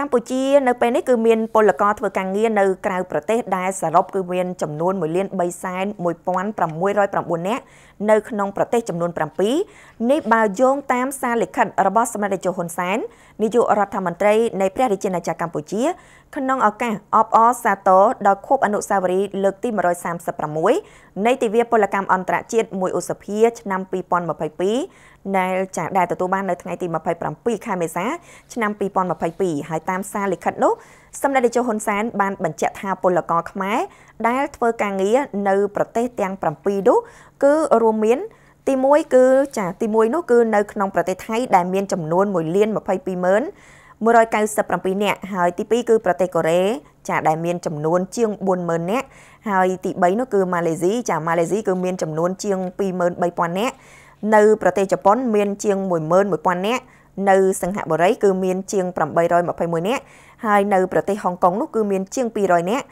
កម្ពុជានៅពេលនេះគឺមានពលករធ្វើការងារនៅក្រៅប្រទេស ដែលសរុបគឺមានចំនួន1លាន316,609នាក់នៅក្នុងប្រទេសចំនួន7នេះបើយោងតាមសារលិខិតរបស់សម្ដេចហ៊ុនសែននាយករដ្ឋមន្ត្រីនៃព្រះរាជាណាចក្រកម្ពុជាក្នុងឱកាសអបអរសាទរដល់ខួបអនុស្សាវរីយ៍លើកទី136នៃទិវា ពលកម្មអន្តរជាតិ1ឧសភាឆ្នាំ2022ដែលចាដែលទទួលបាននៅថ្ងៃទី27ខែមេសាឆ្នាំ2022ហើយតាមសារលិខិតនោះសម្ដេចតេជោហ៊ុនសែនបានបញ្ជាក់ថាពលករខ្មែរដែលធ្វើការងារនៅប្រទេសទាំង7នោះគឺរួមមាន ទី1គឺចាទី1នោះគឺនៅក្នុងប្រទេសថៃដែលមានចំនួន1លាន22ម៉ឺន197នាក់ហើយទី2គឺប្រទេសកូរ៉េចាដែលមានចំនួនជាង40000នាក់ហើយទី3នោះគឺម៉ាឡេស៊ីចាម៉ាឡេស៊ីគឺមានចំនួនជាង23000នាក់នៅប្រទេសជប៉ុនមានជាង11,000នាក់នៅសិង្ហបុរីគឺមានជាង821នាក់ហើយនៅប្រទេសហុងកុងនោះគឺមានជាង200នាក់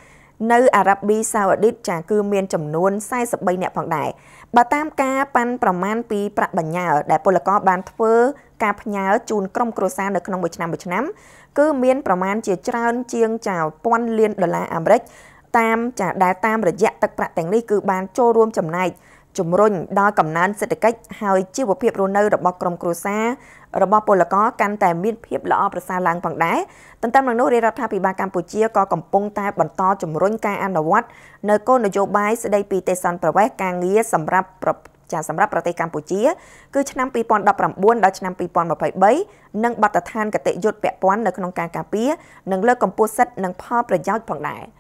នៅអារ៉ាប៊ីសាអូឌីតចា គឺមានចំនួន43នាក់ផងដែរបើតាមការប៉ាន់ប្រមាណពីប្រាក់បញ្ញើដែលពលករបានធ្វើ ការផ្ញើជូនក្រុមគ្រួសារនៅក្នុងមួយឆ្នាំមួយឆ្នាំ គឺមាន ប្រមាណជាច្រើន ជាងចា1000លានដុល្លារអាមេរិកតាមចាដែលតាមរយៈទឹកប្រាក់ទាំងនេះគឺ បានចូលរួមចំណែកជំរុញដល់កំណើនសេដ្ឋកិច្ចហើយជីវភាពរស់នៅរបស់ក្រុមគ្រួសាររបស់ពលករកាន់តែមានភាពល្អប្រសើរឡើងផងដែរទន្ទឹមនឹងនោះរាជរដ្ឋាភិបាលកម្ពុជាក៏កំពុងតែបន្តជំរុញការអនុវត្តនៅគោលនយោបាយស្តីពីទេសន្តប្រវេសការងារសម្រាប់ប្រចាសម្រាប់ប្រទេសកម្ពុជា គឺឆ្នាំ2019ដល់ឆ្នាំ2023និងបទដ្ឋានគតិយុត្តពាក់ព័ន្ធនៅក្នុងការការពារនិងលើកកម្ពស់សិទ្ធិនិងផលប្រយោជន៍ផងដែរ។